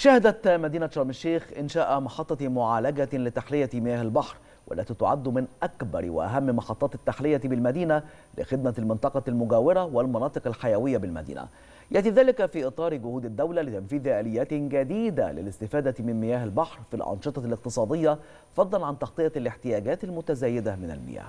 شهدت مدينة شرم الشيخ إنشاء محطة معالجة لتحلية مياه البحر والتي تعد من أكبر وأهم محطات التحلية بالمدينة لخدمة المنطقة المجاورة والمناطق الحيوية بالمدينة يأتي ذلك في إطار جهود الدولة لتنفيذ آليات جديدة للاستفادة من مياه البحر في الأنشطة الاقتصادية فضلا عن تغطية الاحتياجات المتزايدة من المياه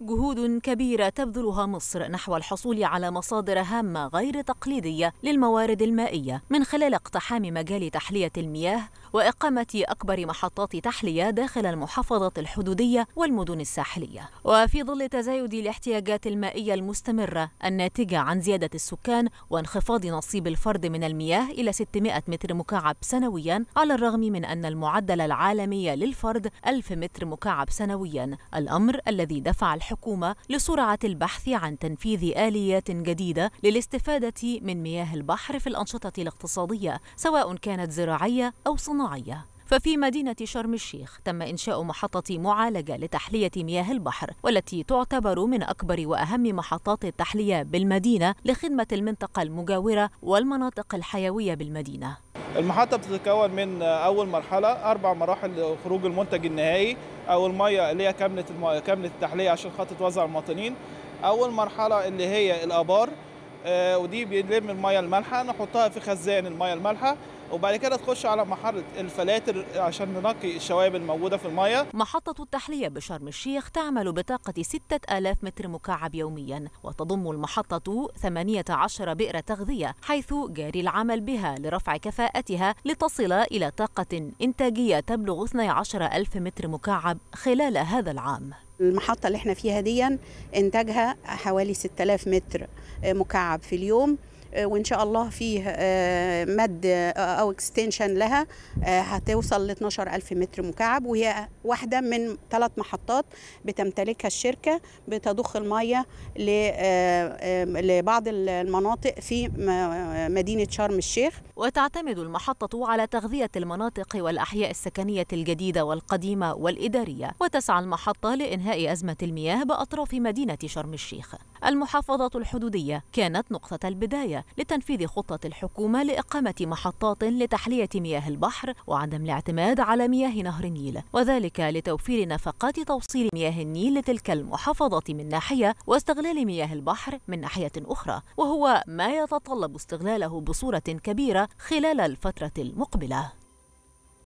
جهود كبيرة تبذلها مصر نحو الحصول على مصادر هامة غير تقليدية للموارد المائية من خلال اقتحام مجال تحلية المياه وإقامة أكبر محطات تحلية داخل المحافظات الحدودية والمدن الساحلية وفي ظل تزايد الاحتياجات المائية المستمرة الناتجة عن زيادة السكان وانخفاض نصيب الفرد من المياه إلى 600 متر مكعب سنويا على الرغم من أن المعدل العالمي للفرد 1000 متر مكعب سنويا الأمر الذي دفع الحكومة لسرعة البحث عن تنفيذ آليات جديدة للاستفادة من مياه البحر في الأنشطة الاقتصادية سواء كانت زراعية أو صناعية الصناعية ففي مدينة شرم الشيخ تم إنشاء محطة معالجة لتحلية مياه البحر والتي تعتبر من أكبر وأهم محطات التحلية بالمدينة لخدمة المنطقة المجاورة والمناطق الحيوية بالمدينة المحطة بتتكون من أول مرحلة أربع مراحل لخروج المنتج النهائي أو المية اللي هي كاملة الم... كاملة التحلية عشان خاطر توزع المواطنين أول مرحلة اللي هي الآبار آه، ودي بنلم المية المالحة نحطها في خزان المية المالحة وبعد كده تخش على محطة الفلاتر عشان ننقي الشوائب الموجودة في المية محطة التحلية بشرم الشيخ تعمل بطاقة 6000 متر مكعب يوميا وتضم المحطة 18 بئر تغذية حيث جاري العمل بها لرفع كفاءتها لتصل إلى طاقة إنتاجية تبلغ 12000 متر مكعب خلال هذا العام المحطة اللي احنا فيها دي إنتاجها حوالي 6000 متر مكعب في اليوم آه، وان شاء الله فيه آه، مد آه، او اكستنشن لها هتوصل ل 12000 متر مكعب وهي واحده من ثلاث محطات بتمتلكها الشركه بتضخ الميه لبعض المناطق في مدينه شرم الشيخ وتعتمد المحطه على تغذيه المناطق والاحياء السكنيه الجديده والقديمه والاداريه وتسعى المحطه لانهاء ازمه المياه باطراف مدينه شرم الشيخ المحافظة الحدودية كانت نقطة البداية لتنفيذ خطة الحكومة لإقامة محطات لتحلية مياه البحر وعدم الاعتماد على مياه نهر النيل وذلك لتوفير نفقات توصيل مياه النيل لتلك المحافظة من ناحية واستغلال مياه البحر من ناحية أخرى وهو ما يتطلب استغلاله بصورة كبيرة خلال الفترة المقبلة